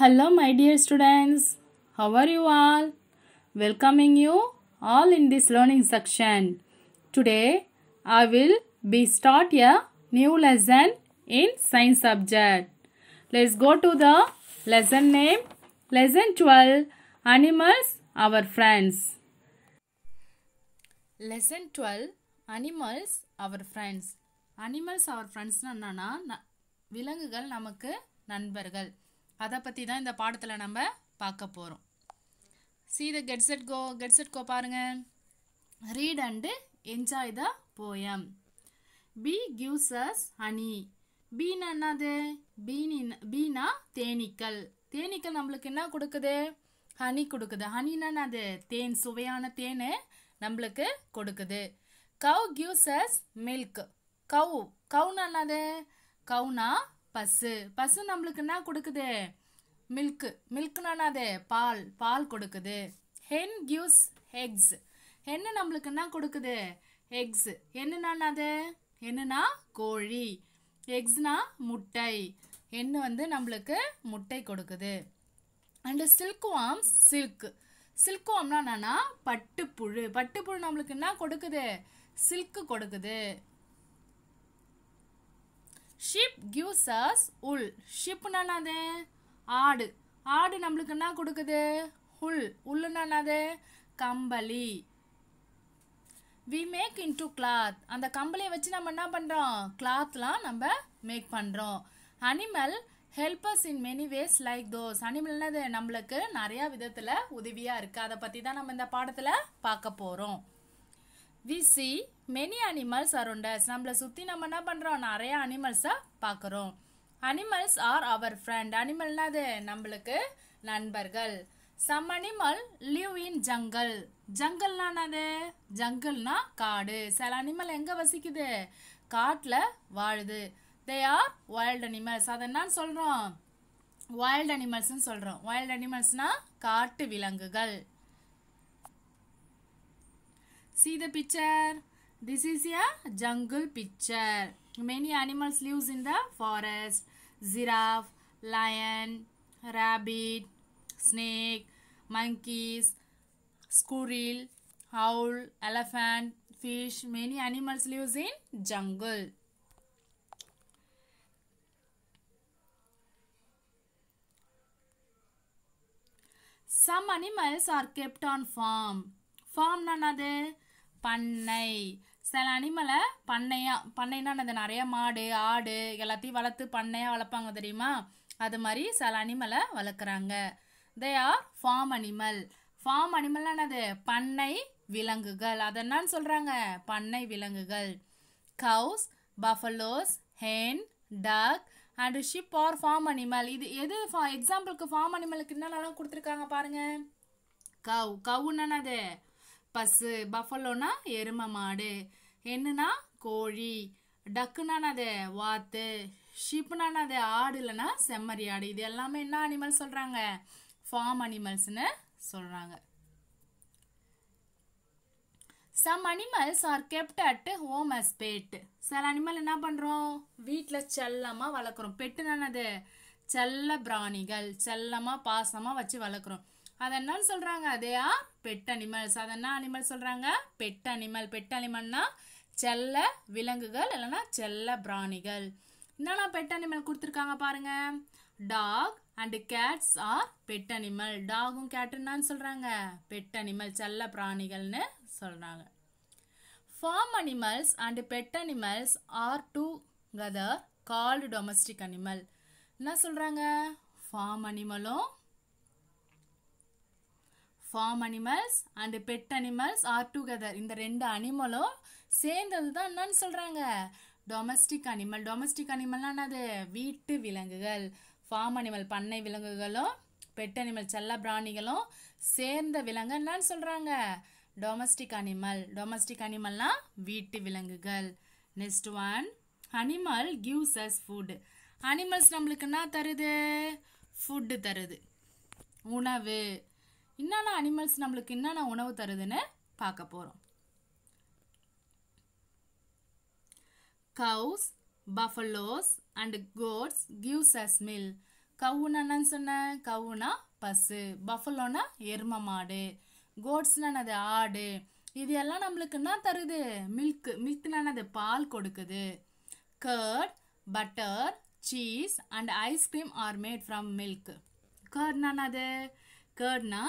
Hello my dear students, how are you all? Welcoming you all in this learning section. Today I will be start a new lesson in science subject. Let's go to the lesson name. Lesson 12 Animals Our Friends. Lesson 12 Animals Our Friends. Animals, Our Friends, Nanana, விலங்குகள் நமக்கு nanbergal. அதை பற்றி தான் இந்த பாடத்தில் நம்ம பார்க்க போகிறோம் see the கெட்ஸட் go get set go பாருங்கள் read and enjoy the poem bee gives us honey பீனா என்னது பீனின் பீனா தேனீக்கள் தேனீக்கள் நம்மளுக்கு என்ன கொடுக்குது ஹனி கொடுக்குது ஹனின்னா அது தேன் சுவையான தேன் நம்மளுக்கு கொடுக்குது cow gives us milk cow கவுனா என்னது கவுனா பசு பசு நம்மளுக்கு என்ன கொடுக்குது மில்க்கு மில்க்குனா அது பால் பால் கொடுக்குது ஹென் கியூஸ் எக்ஸ் ஹென்னு நம்மளுக்கு என்ன கொடுக்குது எக்ஸ் என்னன்னா அது என்னன்னா கோழி எக்ஸ்னா முட்டை என்ன வந்து நம்மளுக்கு முட்டை கொடுக்குது அண்டு சில்க் சில்க்வாம்ஸ் சில்க் வாம்னா என்னன்னா பட்டுப்புழு பட்டுப்புழு நம்மளுக்கு என்ன கொடுக்குது சில்க்கு கொடுக்குது ஷிப் கிவ்ஸ் அஸ் உல் ஷிப்னா அது ஆடு ஆடு நம்மளுக்கு என்ன கொடுக்குது உல் உல்லுன்னா அது கம்பளி we make into cloth அந்த கம்பளியை வச்சு நம்ம என்ன பண்ணுறோம் கிளாத்லாம் நம்ம மேக் பண்ணுறோம் animal helpers in many ways like those அனிமல்னா அது நம்மளுக்கு நிறையா விதத்தில் உதவியாக இருக்குது அதை பற்றி தான் நம்ம இந்த பாடத்தில் பார்க்க போகிறோம் we see many animals around நம்மளை சுற்றி நம்ம என்ன பண்ணுறோம் நிறைய அனிமல்ஸை பார்க்குறோம் அனிமல்ஸ் ஆர் அவர் ஃப்ரெண்ட் அனிமல்னா அது நம்மளுக்கு நண்பர்கள் some animal live in jungle ஜங்கல்னானது ஜங்கல்னா காடு சில அனிமல் எங்கே வசிக்குது காட்டில் வாழுது தே ஆர் வைல்டு அனிமல்ஸ் அதை என்ன சொல்கிறோம் வைல்டு அனிமல்ஸ்னு சொல்கிறோம் வைல்டு அனிமல்ஸ்னால் காட்டு விலங்குகள் See the picture? This is a jungle picture. Many animals lives in the forest. Giraffe, lion, rabbit, snake, monkeys, squirrel, owl, elephant, fish. Many animals lives in jungle. Some animals are kept on farm. Farm nanade? பண்ணை சில அனிமலை பண்ணையாக பண்ணைன்னா அந்த நிறைய மாடு ஆடு எல்லாத்தையும் வளர்த்து பண்ணையாக வளர்ப்பாங்க தெரியுமா அது மாதிரி சில அனிமலை வளர்க்குறாங்க they are farm animal farm animal என்னது பண்ணை விலங்குகள் அது என்னன்னு சொல்கிறாங்க பண்ணை விலங்குகள் cows buffaloes hen duck and sheep are farm animal இது எது எக்ஸாம்பிளுக்கு ஃபார்ம் அனிமலுக்கு என்னென்னலாம் கொடுத்துருக்காங்க பாருங்கள் கவு கவுன்னு என்னது பசு பஃபலோனா எரும மாடு என்னன்னா கோழி டக்குனானது வாத்து ஷிப்னான ஆடு இல்லைன்னா செம்மறி ஆடு இது எல்லாமே என்ன அனிமல் சொல்கிறாங்க ஃபார்ம் அனிமல்ஸ்னு சொல்கிறாங்க some animals are kept at home as pet சில அனிமல் என்ன பண்ணுறோம் வீட்டில் செல்லமாக வளர்க்குறோம் பெட்டுனானது செல்ல பிராணிகள் செல்லமாக பாசமாக வச்சு வளர்க்குறோம் அதை என்னன்னு சொல்கிறாங்க அதே ஆர் பெட் அனிமல்ஸ் அதென்ன அனிமல் சொல்கிறாங்க பெட் அனிமல் பெட் அனிமல்னா செல்ல விலங்குகள் இல்லைன்னா செல்ல பிராணிகள் என்னென்ன பெட் அனிமல் கொடுத்துருக்காங்க பாருங்க dog and cats are pet animal டாகும் கேட்டுன்னு சொல்கிறாங்க பெட் அனிமல் செல்ல பிராணிகள்னு சொல்கிறாங்க farm animals and pet animals are together called domestic animal என்ன சொல்கிறாங்க ஃபார்ம் அனிமலும் farm animals and pet animals are together இந்த ரெண்டு அனிமலும் சேர்ந்தது தான் என்னன்னு சொல்கிறாங்க டொமஸ்டிக் அனிமல் டொமஸ்டிக் அனிமல்னா என்னது வீட்டு விலங்குகள் ஃபார்ம் அனிமல் பண்ணை விலங்குகளும் பெட் அனிமல் செல்ல பிராணிகளும் சேர்ந்த விலங்கு என்னன்னு சொல்கிறாங்க டொமஸ்டிக் அனிமல் டொமஸ்டிக் அனிமல்னா வீட்டு விலங்குகள் next one animal gives us food animals நம்மளுக்கு என்ன தருது ஃபுட்டு தருது உணவு என்னென்ன அனிமல்ஸ் நம்மளுக்கு என்னென்ன உணவு தருதுன்னு பார்க்க போகிறோம் cows buffaloes and goats gives us milk கவுனா என்னன்னு சொன்னேன் கவுனா பசு பஃபலோனா எரும மாடு கோட்ஸ்னா அது ஆடு இது எல்லாம் நம்மளுக்கு என்ன தருது மில்க்கு மில்க்னா அது பால் கொடுக்குது curd butter cheese and ice cream are made from milk கர்ட்னா அது கர்ட்னா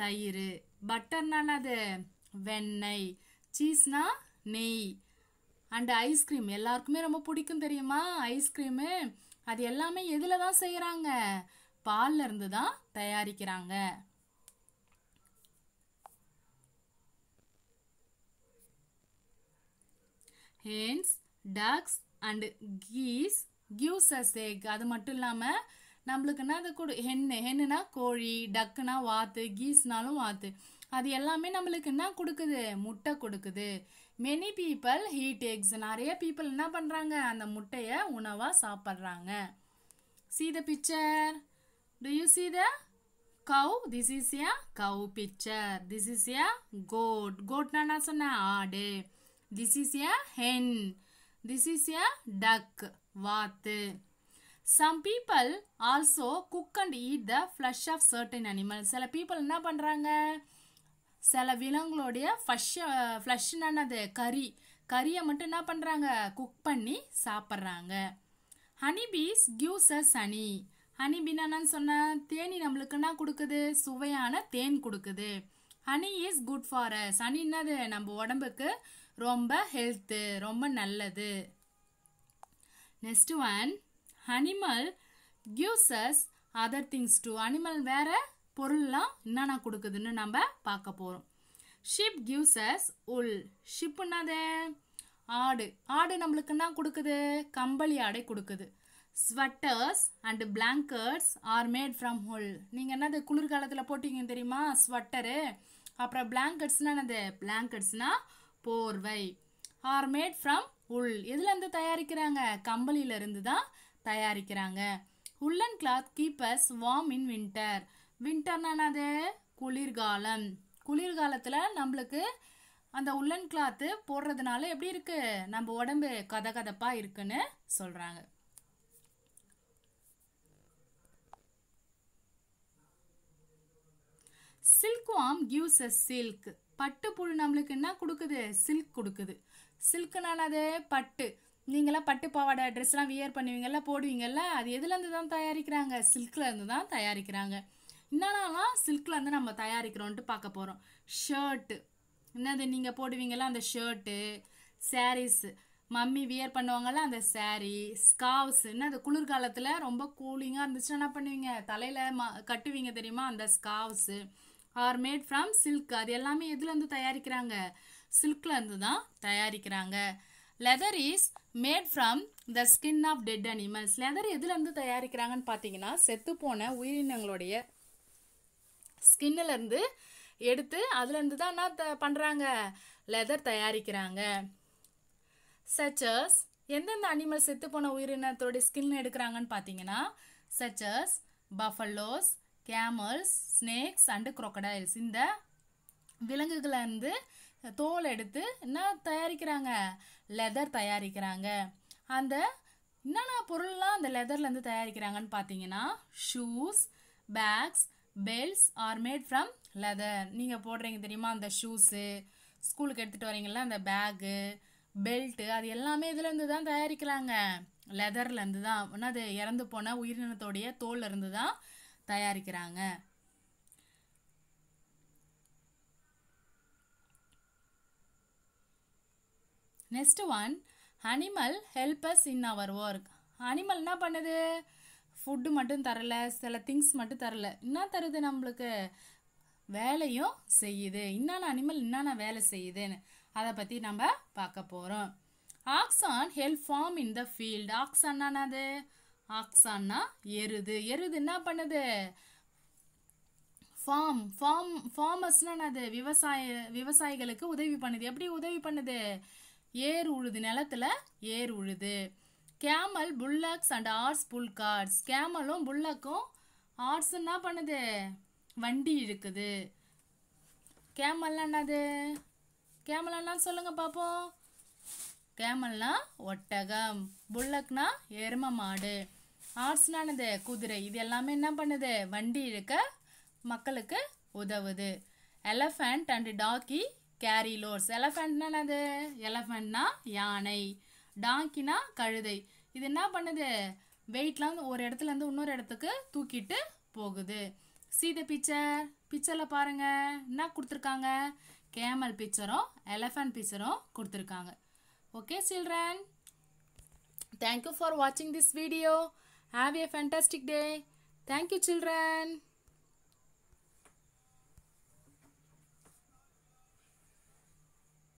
தயிர் பட்டர்னா அது வெண்ணெய் சீஸ்னா நெய் அண்ட் ஐஸ்கிரீம் எல்லாருக்குமே ரொம்ப பிடிக்கும் தெரியுமா ஐஸ்கிரீமு அது எல்லாமே எதில் தான் செய்கிறாங்க பால்ல இருந்து தான் தயாரிக்கிறாங்க hens ducks and geese gives us egg அது மட்டும் இல்லாமல் நம்மளுக்குன்னா அது கொடு ஹென்னு ஹென்னுனா கோழி டக்குனா வாத்து கீஸ்னாலும் வாத்து அது எல்லாமே நம்மளுக்கு என்ன கொடுக்குது முட்டை கொடுக்குது மெனி பீப்புள் ஹீட் எக்ஸ் நிறைய பீப்புள் என்ன பண்ணுறாங்க அந்த முட்டையை உணவாக சாப்பிட்றாங்க see the picture to you see the cow this is a cow picture this is a goat கோட்னா நான் சொன்னேன் ஆடு this is a hen this is a duck வாத்து some people also cook and eat the flesh of certain animal சில people என்ன பண்ணுறாங்க சில விலங்குகளுடைய flush ஃப்ளஷ்னது கறி கறியை மட்டும் என்ன பண்ணுறாங்க குக் பண்ணி சாப்பிட்றாங்க ஹனிபீஸ் கியூஸ் அஸ் ஹனி ஹனிபீன் என்னன்னு சொன்னால் தேனி நம்மளுக்கு என்ன கொடுக்குது சுவையான தேன் கொடுக்குது honey is good for us honey என்னது நம்ம உடம்புக்கு ரொம்ப ஹெல்த்து ரொம்ப நல்லது next one animal gives us other things to animal வேற பொருள்லாம் என்னென்ன கொடுக்குதுன்னு நம்ம பார்க்க போகிறோம் ஷிப் கிவ்ஸ் அஸ் உல் ஷிப்புன்னது ஆடு ஆடு நம்மளுக்கு என்ன கொடுக்குது கம்பளி ஆடை கொடுக்குது sweaters and blankets are made from wool நீங்கள் என்னது குளிர்காலத்தில் போட்டிங்க தெரியுமா ஸ்வெட்டரு அப்புறம் பிளாங்கட்ஸ்னால் என்னது பிளாங்கட்ஸ்னால் போர்வை ஆர் மேட் ஃப்ரம் உல் எதுலேருந்து தயாரிக்கிறாங்க கம்பளியிலேருந்து தான் தயாரிக்கிறாங்க woollen cloth keepers warm in winter வின்டர்னானது குளிர்காலம் குளிர்காலத்தில் நம்மளுக்கு அந்த உல்லன் கிளாத்து போடுறதுனால எப்படி இருக்கு நம்ம உடம்பு கதகதப்பாக இருக்குன்னு சொல்கிறாங்க silkworm gives a silk பட்டு புழு நம்மளுக்கு என்ன கொடுக்குது சில்க் கொடுக்குது சில்க்குனானது பட்டு நீங்களாம் பட்டு பாவாடை ட்ரெஸ்லாம் வியர் பண்ணுவீங்கள்ல போடுவீங்கள்ல அது எதுலேருந்து தான் தயாரிக்கிறாங்க சில்க்லேருந்து தான் தயாரிக்கிறாங்க என்னென்னலாம் சில்க்லேருந்து நம்ம தயாரிக்கிறோன்ட்டு பார்க்க போகிறோம் ஷர்ட்டு என்னது நீங்கள் போடுவீங்களா அந்த ஷர்ட்டு சாரீஸு மம்மி வியர் பண்ணுவாங்கள்ல அந்த சாரீ ஸ்காவ்ஸ் என்ன அது குளிர்காலத்தில் ரொம்ப கூலிங்காக இருந்துச்சுன்னா என்ன பண்ணுவீங்க தலையில் ம கட்டுவீங்க தெரியுமா அந்த scarves are made from silk அது எல்லாமே எதுலேருந்து தயாரிக்கிறாங்க சில்க்லேருந்து தான் தயாரிக்கிறாங்க leather is made from the skin of dead animals leather எதுலேருந்து தயாரிக்கிறாங்கன்னு பார்த்தீங்கன்னா செத்துப்போன உயிரினங்களுடைய ஸ்கின்னுலேருந்து எடுத்து அதுலேருந்து தான் என்ன த பண்ணுறாங்க லெதர் தயாரிக்கிறாங்க சச்சஸ் எந்தெந்த அனிமல் செத்துப்போன உயிரினத்தோடைய ஸ்கின் எடுக்கிறாங்கன்னு பார்த்தீங்கன்னா such as buffaloes camels snakes and crocodiles இந்த விலங்குகளிலிருந்து தோல் எடுத்து என்ன தயாரிக்கிறாங்க லெதர் தயாரிக்கிறாங்க அந்த என்னென்ன பொருள்லாம் அந்த லெதர்லேருந்து தயாரிக்கிறாங்கன்னு பார்த்தீங்கன்னா shoes bags belts are made from leather நீங்கள் போடுறீங்க தெரியுமா அந்த ஷூஸு ஸ்கூலுக்கு எடுத்துகிட்டு வரீங்களா அந்த பேகு பெல்ட்டு அது எல்லாமே இதுலேருந்து தான் தயாரிக்கிறாங்க லெதர்லேருந்து தான் அது இறந்து போன உயிரினத்தோடைய தோல்லேருந்து தான் தயாரிக்கிறாங்க next one animal helps in our work animal என்ன பண்ணுது ஃபுட்டு மட்டும் தரல சில திங்ஸ் மட்டும் தரல என்ன தருது நம்மளுக்கு வேலையும் செய்யுது இன்னான அனிமல் இன்னான வேலை செய்யுதுன்னு அதை பற்றி நம்ம பார்க்க போகிறோம் oxen help farm in the field oxen அது ஆக்ஸான்னா எருது எருது என்ன பண்ணுது ஃபார்ம் ஃபார்ம் ஃபார்மர்ஸ்னா அது விவசாய விவசாயிகளுக்கு உதவி பண்ணுது எப்படி உதவி பண்ணுது ஏர் உழுது நிலத்துல ஏர் உழுது camel bullocks and horses pull carts கேமலும் புல்லாக்கும் ஆர்ஸ் என்ன பண்ணுது வண்டி இழுக்குது கேமல்லாம் என்னது கேமலன்னா சொல்லுங்க பார்ப்போம் கேமல்னா ஒட்டகம் புல்லக்னா எரும மாடு ஆர்ஸ்னானது குதிரை இது எல்லாமே என்ன பண்ணுது வண்டி இழுக்க மக்களுக்கு உதவுது எலஃபண்ட் அண்ட் டாக்கி கேரிலோர்ஸ் எலஃபெண்ட்னா என்னது எலஃபெண்ட்னா யானை டாங்கினா கழுதை இது என்ன பண்ணுது வெயிட்லாம் ஒரு இடத்துல இருந்து இன்னொரு இடத்துக்கு தூக்கிட்டு போகுது சீத பிக்சர் பிக்சரில் பாருங்க என்ன கொடுத்துருக்காங்க கேமல் பிக்சரும் எலஃபண்ட் பிக்சரும் கொடுத்துருக்காங்க ஓகே சில்ட்ரன் தேங்க்யூ ஃபார் வாட்சிங் this video have a fantastic day thank you children